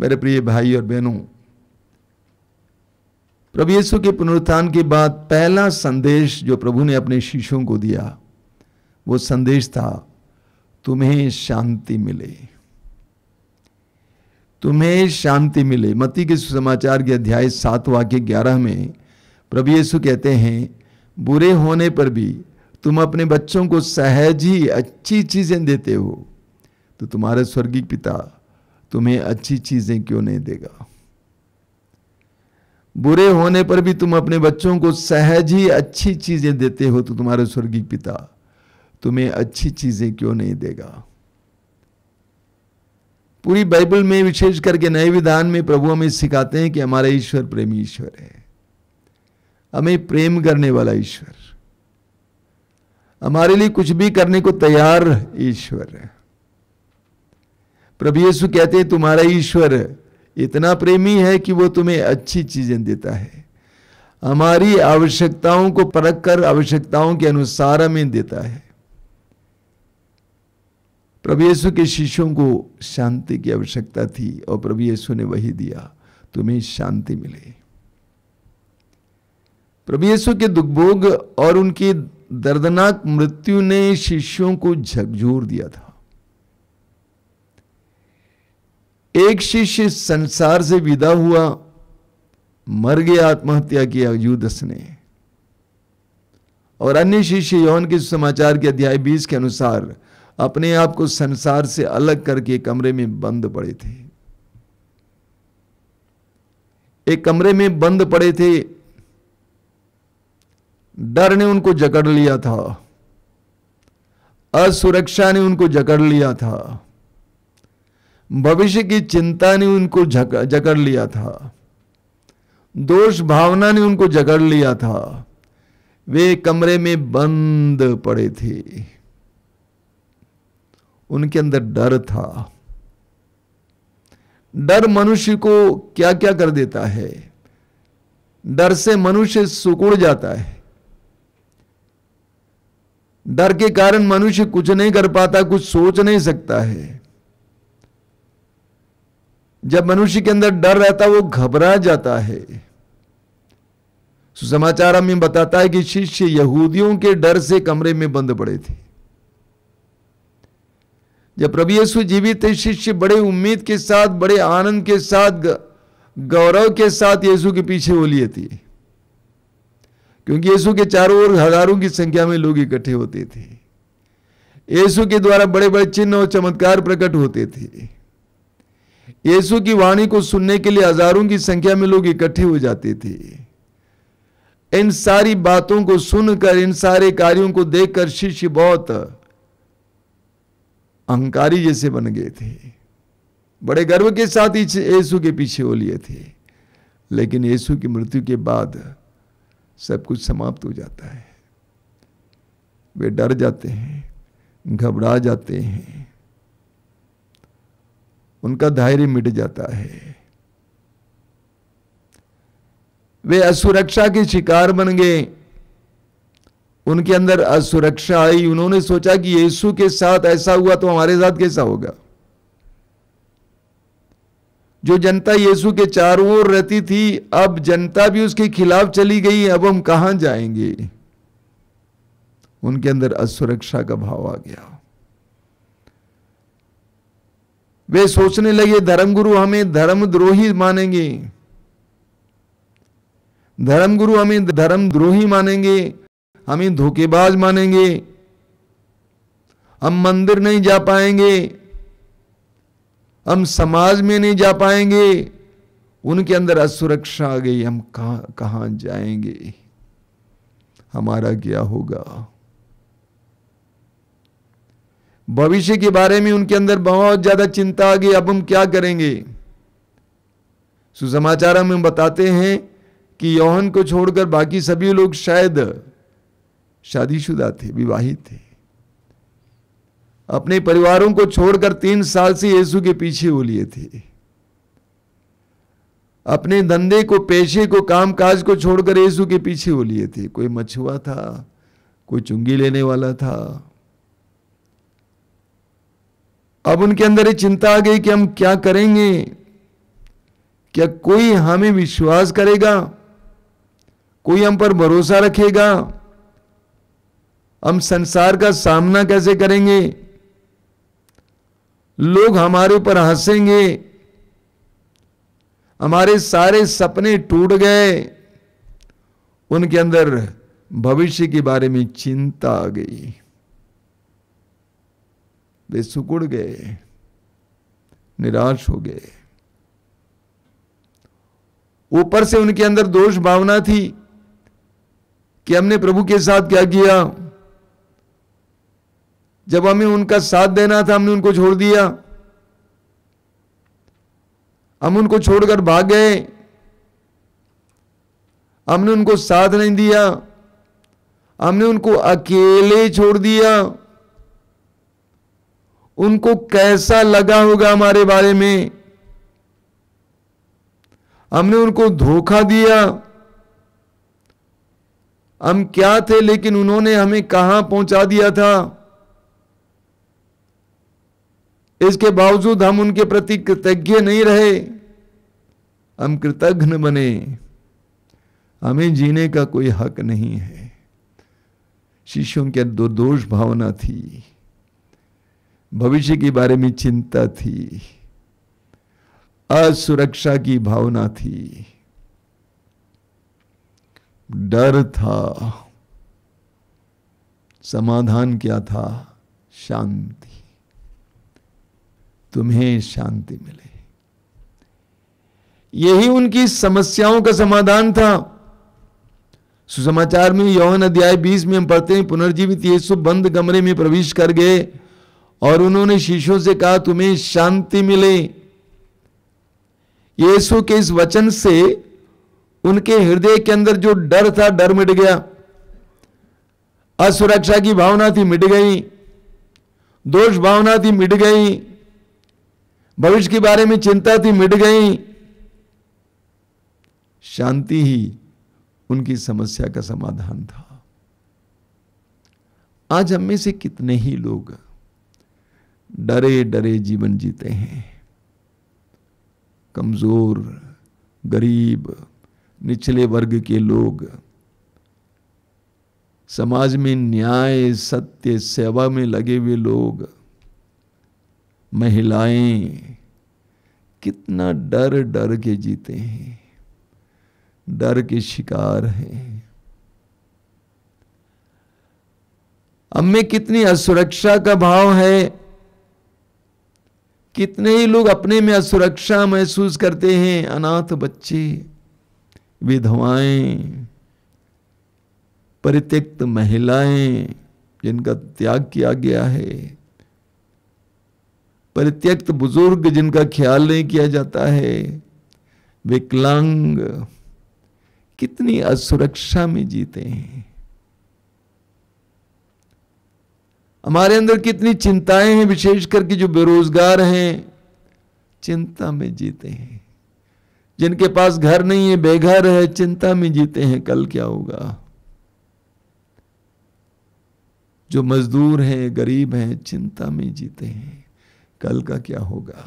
मेरे प्रिय भाई और बहनों प्रभु यीशु के पुनरुत्थान के बाद पहला संदेश जो प्रभु ने अपने शिष्यों को दिया वो संदेश था तुम्हें शांति मिले तुम्हें शांति मिले मती के सुसमाचार के अध्याय सात वाक्य ग्यारह में प्रभु यीशु कहते हैं बुरे होने पर भी तुम अपने बच्चों को सहज ही अच्छी चीज़ें देते हो तो तुम्हारे स्वर्गीय पिता तुम्हें अच्छी चीजें क्यों नहीं देगा बुरे होने पर भी तुम अपने बच्चों को सहज ही अच्छी चीजें देते हो तो तुम्हारे स्वर्गीय पिता तुम्हें अच्छी चीजें क्यों नहीं देगा पूरी बाइबल में विशेष करके नए विधान में प्रभु हमें सिखाते हैं कि हमारा ईश्वर प्रेमी ईश्वर है हमें प्रेम करने वाला ईश्वर हमारे लिए कुछ भी करने को तैयार ईश्वर है प्रभु यीशु कहते हैं तुम्हारा ईश्वर इतना प्रेमी है कि वो तुम्हें अच्छी चीजें देता है हमारी आवश्यकताओं को परख कर आवश्यकताओं के अनुसार हमें देता है प्रभु यीशु के शिष्यों को शांति की आवश्यकता थी और प्रभु यीशु ने वही दिया तुम्हें शांति मिले प्रभु यीशु के दुखभोग और उनकी दर्दनाक मृत्यु ने शिष्यों को झकझोर दिया था एक शिष्य संसार से विदा हुआ मर गया आत्महत्या किया युदस ने और अन्य शिष्य यौन के समाचार के अध्याय 20 के अनुसार अपने आप को संसार से अलग करके कमरे में बंद पड़े थे एक कमरे में बंद पड़े थे डर ने उनको जकड़ लिया था असुरक्षा ने उनको जकड़ लिया था भविष्य की चिंता ने उनको जकड़ लिया था दोष भावना ने उनको जकड़ लिया था वे कमरे में बंद पड़े थे उनके अंदर डर था डर मनुष्य को क्या क्या कर देता है डर से मनुष्य सुकुड़ जाता है डर के कारण मनुष्य कुछ नहीं कर पाता कुछ सोच नहीं सकता है जब मनुष्य के अंदर डर रहता है वो घबरा जाता है सुसमाचार हमें बताता है कि शिष्य यहूदियों के डर से कमरे में बंद पड़े थे जब प्रभु यीशु जीवित थे शिष्य बड़े उम्मीद के साथ बड़े आनंद के साथ गौरव के साथ यीशु के पीछे वो लिए थे क्योंकि यीशु के चारों ओर हजारों की संख्या में लोग इकट्ठे होते थे यीशु के द्वारा बड़े बड़े चिन्ह और चमत्कार प्रकट होते थे यीशु की वाणी को सुनने के लिए हजारों की संख्या में लोग इकट्ठे हो जाते थे इन सारी बातों को सुनकर इन सारे कार्यों को देखकर शिष्य बहुत अहंकारी जैसे बन गए थे बड़े गर्व के साथ यीशु के पीछे हो लिए थे लेकिन यीशु की मृत्यु के बाद सब कुछ समाप्त हो जाता है वे डर जाते हैं घबरा जाते हैं उनका धैर्य मिट जाता है वे असुरक्षा के शिकार बन गए उनके अंदर असुरक्षा आई उन्होंने सोचा कि यीशु के साथ ऐसा हुआ तो हमारे साथ कैसा होगा जो जनता यीशु के चारों ओर रहती थी अब जनता भी उसके खिलाफ चली गई अब हम कहां जाएंगे उनके अंदर असुरक्षा का भाव आ गया वे सोचने लगे धर्मगुरु हमें धर्मद्रोही मानेंगे धर्मगुरु हमें धर्मद्रोही मानेंगे हमें धोखेबाज मानेंगे हम मंदिर नहीं जा पाएंगे हम समाज में नहीं जा पाएंगे उनके अंदर असुरक्षा आ गई हम कहा कहां जाएंगे हमारा क्या होगा भविष्य के बारे में उनके अंदर बहुत ज़्यादा चिंता आ गई अब हम क्या करेंगे सुसमाचार में बताते हैं कि यौहन को छोड़कर बाकी सभी लोग शायद शादीशुदा थे विवाहित थे अपने परिवारों को छोड़कर तीन साल से यीशु के पीछे हो लिए थे अपने धंधे को पेशे को कामकाज को छोड़कर यीशु के पीछे हो लिए थे कोई मछुआ था कोई चुंगी लेने वाला था अब उनके अंदर ये चिंता आ गई कि हम क्या करेंगे क्या कोई हमें विश्वास करेगा कोई हम पर भरोसा रखेगा हम संसार का सामना कैसे करेंगे लोग हमारे ऊपर हंसेंगे हमारे सारे सपने टूट गए उनके अंदर भविष्य के बारे में चिंता आ गई वे सुकुड़ गए निराश हो गए ऊपर से उनके अंदर दोष भावना थी कि हमने प्रभु के साथ क्या किया जब हमें उनका साथ देना था हमने उनको छोड़ दिया हम उनको छोड़कर भाग गए हमने उनको साथ नहीं दिया हमने उनको अकेले छोड़ दिया उनको कैसा लगा होगा हमारे बारे में हमने उनको धोखा दिया हम क्या थे लेकिन उन्होंने हमें कहां पहुंचा दिया था इसके बावजूद हम उनके प्रति कृतज्ञ नहीं रहे हम कृतघ्न बने हमें जीने का कोई हक नहीं है शिष्यों के दुर्दोष भावना थी भविष्य के बारे में चिंता थी असुरक्षा की भावना थी डर था समाधान क्या था शांति तुम्हें शांति मिले यही उनकी समस्याओं का समाधान था सुसमाचार में यौन अध्याय 20 में हम पढ़ते हैं पुनर्जीवित यीशु बंद कमरे में प्रवेश कर गए और उन्होंने शिष्यों से कहा तुम्हें शांति मिले यीशु के इस वचन से उनके हृदय के अंदर जो डर था डर मिट गया असुरक्षा की भावना थी मिट गई दोष भावना थी मिट गई भविष्य के बारे में चिंता थी मिट गई शांति ही उनकी समस्या का समाधान था आज हम में से कितने ही लोग डरे डरे जीवन जीते हैं कमज़ोर गरीब निचले वर्ग के लोग समाज में न्याय सत्य सेवा में लगे हुए लोग महिलाएं कितना डर डर के जीते हैं डर के शिकार हैं अब में कितनी असुरक्षा का भाव है कितने ही लोग अपने में असुरक्षा महसूस करते हैं अनाथ बच्चे विधवाएं परित्यक्त महिलाएं जिनका त्याग किया गया है परित्यक्त बुजुर्ग जिनका ख्याल नहीं किया जाता है विकलांग कितनी असुरक्षा में जीते हैं हमारे अंदर कितनी चिंताएं हैं विशेष करके जो बेरोजगार हैं चिंता में जीते हैं जिनके पास घर नहीं है बेघर है चिंता में जीते हैं कल क्या होगा जो मजदूर हैं गरीब हैं चिंता में जीते हैं कल का क्या होगा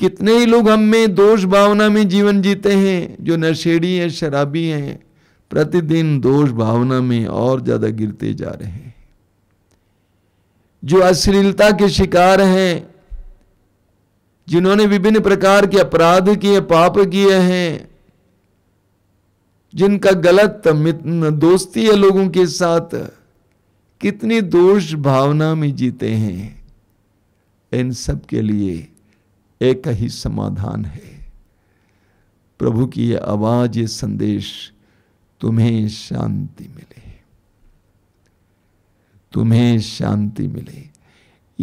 कितने ही लोग हम में दोष भावना में जीवन जीते हैं जो नशेड़ी हैं शराबी हैं प्रतिदिन दोष भावना में और ज्यादा गिरते जा रहे हैं जो अश्लीलता के शिकार हैं जिन्होंने विभिन्न प्रकार के अपराध किए पाप किए हैं जिनका गलत दोस्ती है लोगों के साथ कितनी दोष भावना में जीते हैं इन सब के लिए एक ही समाधान है प्रभु की यह आवाज ये संदेश तुम्हें शांति मिले तुम्हें शांति मिले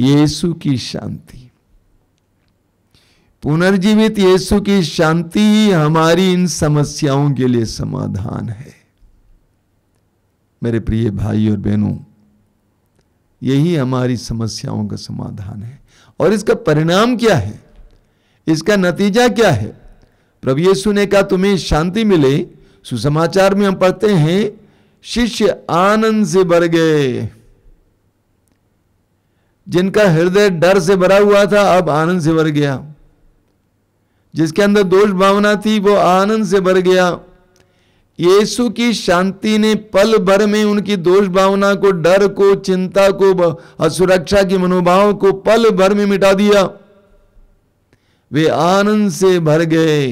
यीशु की शांति पुनर्जीवित यीशु की शांति हमारी इन समस्याओं के लिए समाधान है मेरे प्रिय भाई और बहनों यही हमारी समस्याओं का समाधान है और इसका परिणाम क्या है इसका नतीजा क्या है प्रभु यीशु ने कहा तुम्हें शांति मिले सुसमाचार में हम पढ़ते हैं शिष्य आनंद से भर गए जिनका हृदय डर से भरा हुआ था अब आनंद से भर गया जिसके अंदर दोष भावना थी वो आनंद से भर गया यीशु की शांति ने पल भर में उनकी दोष भावना को डर को चिंता को असुरक्षा के मनोभाव को पल भर में मिटा दिया वे आनंद से भर गए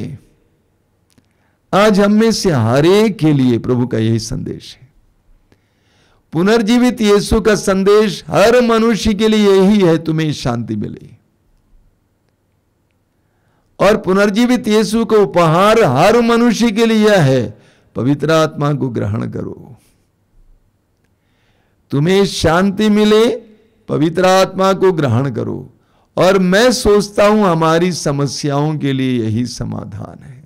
आज हम में से हर एक के लिए प्रभु का यही संदेश है पुनर्जीवित यीशु का संदेश हर मनुष्य के लिए यही है तुम्हें शांति मिले और पुनर्जीवित यीशु का उपहार हर मनुष्य के लिए यह है पवित्र आत्मा को ग्रहण करो तुम्हें शांति मिले पवित्र आत्मा को ग्रहण करो और मैं सोचता हूं हमारी समस्याओं के लिए यही समाधान है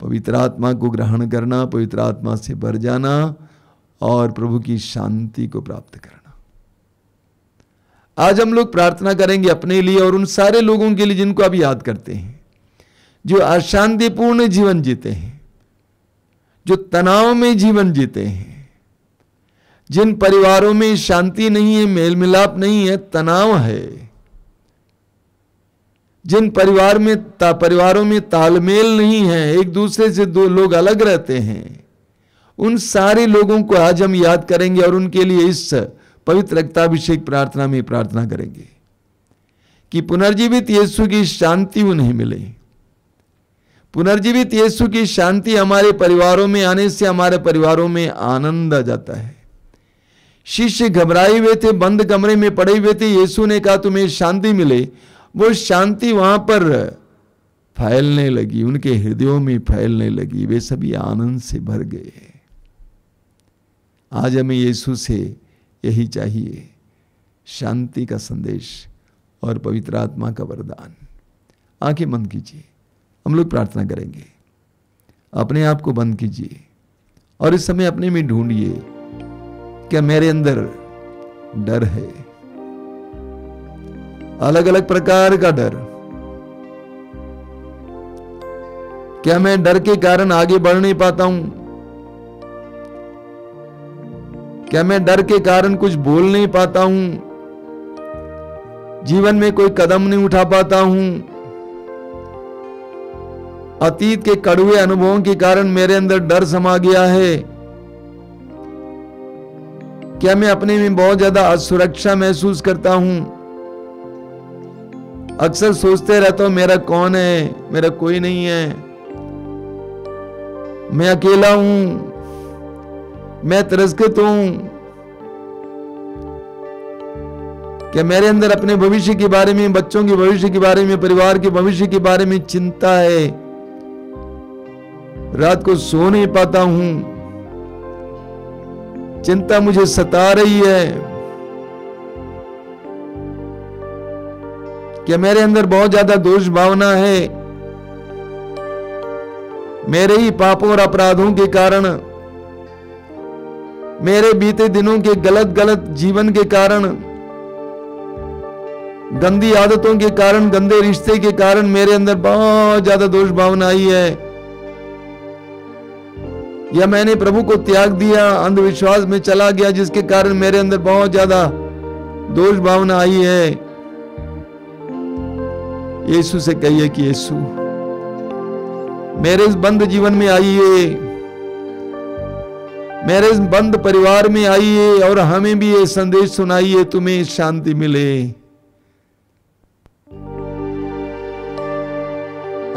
पवित्र आत्मा को ग्रहण करना पवित्र आत्मा से भर जाना और प्रभु की शांति को प्राप्त करना आज हम लोग प्रार्थना करेंगे अपने लिए और उन सारे लोगों के लिए जिनको आप याद करते हैं जो अशांतिपूर्ण जीवन जीते हैं जो तनाव में जीवन जीते हैं जिन परिवारों में शांति नहीं है मेल मिलाप नहीं है तनाव है जिन परिवार में ता, परिवारों में तालमेल नहीं है एक दूसरे से दो लोग अलग रहते हैं उन सारे लोगों को आज हम याद करेंगे और उनके लिए इस पवित्र रक्ताभिषेक प्रार्थना में प्रार्थना करेंगे कि पुनर्जीवित यीशु की शांति उन्हें मिले पुनर्जीवित यीशु की शांति हमारे परिवारों में आने से हमारे परिवारों में आनंद आ जाता है शिष्य घबराए हुए थे बंद कमरे में पड़े हुए थे यीशु ने कहा तुम्हें शांति मिले वो शांति वहां पर फैलने लगी उनके हृदयों में फैलने लगी वे सभी आनंद से भर गए आज हमें यीशु से यही चाहिए शांति का संदेश और पवित्र आत्मा का वरदान आंखें बंद कीजिए हम लोग प्रार्थना करेंगे अपने आप को बंद कीजिए और इस समय अपने में ढूंढिए क्या मेरे अंदर डर है अलग अलग प्रकार का डर क्या मैं डर के कारण आगे बढ़ नहीं पाता हूं क्या मैं डर के कारण कुछ बोल नहीं पाता हूं जीवन में कोई कदम नहीं उठा पाता हूं अतीत के कड़वे अनुभवों के कारण मेरे अंदर डर समा गया है क्या मैं अपने में बहुत ज्यादा असुरक्षा महसूस करता हूं अक्सर सोचते रहता हूं मेरा कौन है मेरा कोई नहीं है मैं अकेला हूं मैं तिरस्कृत हूं क्या मेरे अंदर अपने भविष्य के बारे में बच्चों के भविष्य के बारे में परिवार के भविष्य के बारे में चिंता है रात को सो नहीं पाता हूं चिंता मुझे सता रही है क्या मेरे अंदर बहुत ज्यादा दोष भावना है मेरे ही पापों और अपराधों के कारण मेरे बीते दिनों के गलत गलत जीवन के कारण गंदी आदतों के कारण गंदे रिश्ते के कारण मेरे अंदर बहुत ज्यादा दोष भावना आई है या मैंने प्रभु को त्याग दिया अंधविश्वास में चला गया जिसके कारण मेरे अंदर बहुत ज्यादा दोष भावना आई है यीशु से कहिए कि यीशु मेरे इस बंद जीवन में आइए मेरे इस बंद परिवार में आइए और हमें भी ये संदेश सुनाइए तुम्हें शांति मिले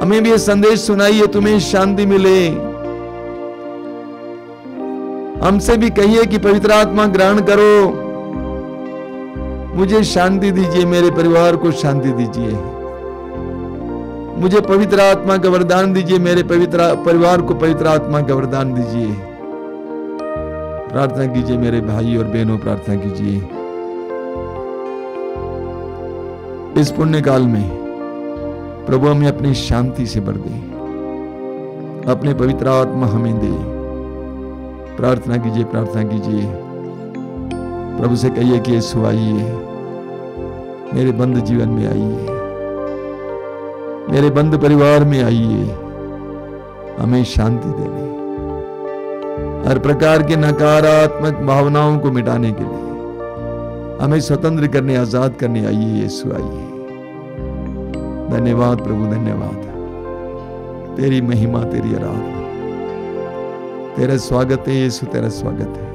हमें भी ये संदेश सुनाइए तुम्हें शांति मिले हमसे भी कहिए कि पवित्र आत्मा ग्रहण करो मुझे शांति दीजिए मेरे परिवार को शांति दीजिए मुझे पवित्र आत्मा का वरदान दीजिए मेरे पवित्र परिवार को पवित्र आत्मा का वरदान दीजिए प्रार्थना कीजिए मेरे भाई और बहनों प्रार्थना कीजिए इस पुण्य काल में प्रभु हमें अपनी शांति से भर दे अपने पवित्र आत्मा हमें दे प्रार्थना कीजिए प्रार्थना कीजिए प्रभु से कहिए कि सुहाइए मेरे बंद जीवन में आइए मेरे बंद परिवार में आइए हमें शांति देने हर प्रकार के नकारात्मक भावनाओं को मिटाने के लिए हमें स्वतंत्र करने आजाद करने आइए यीशु आइए धन्यवाद प्रभु धन्यवाद तेरी महिमा तेरी आराधना तेरा स्वागत है यीशु तेरा स्वागत है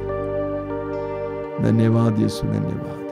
धन्यवाद यीशु धन्यवाद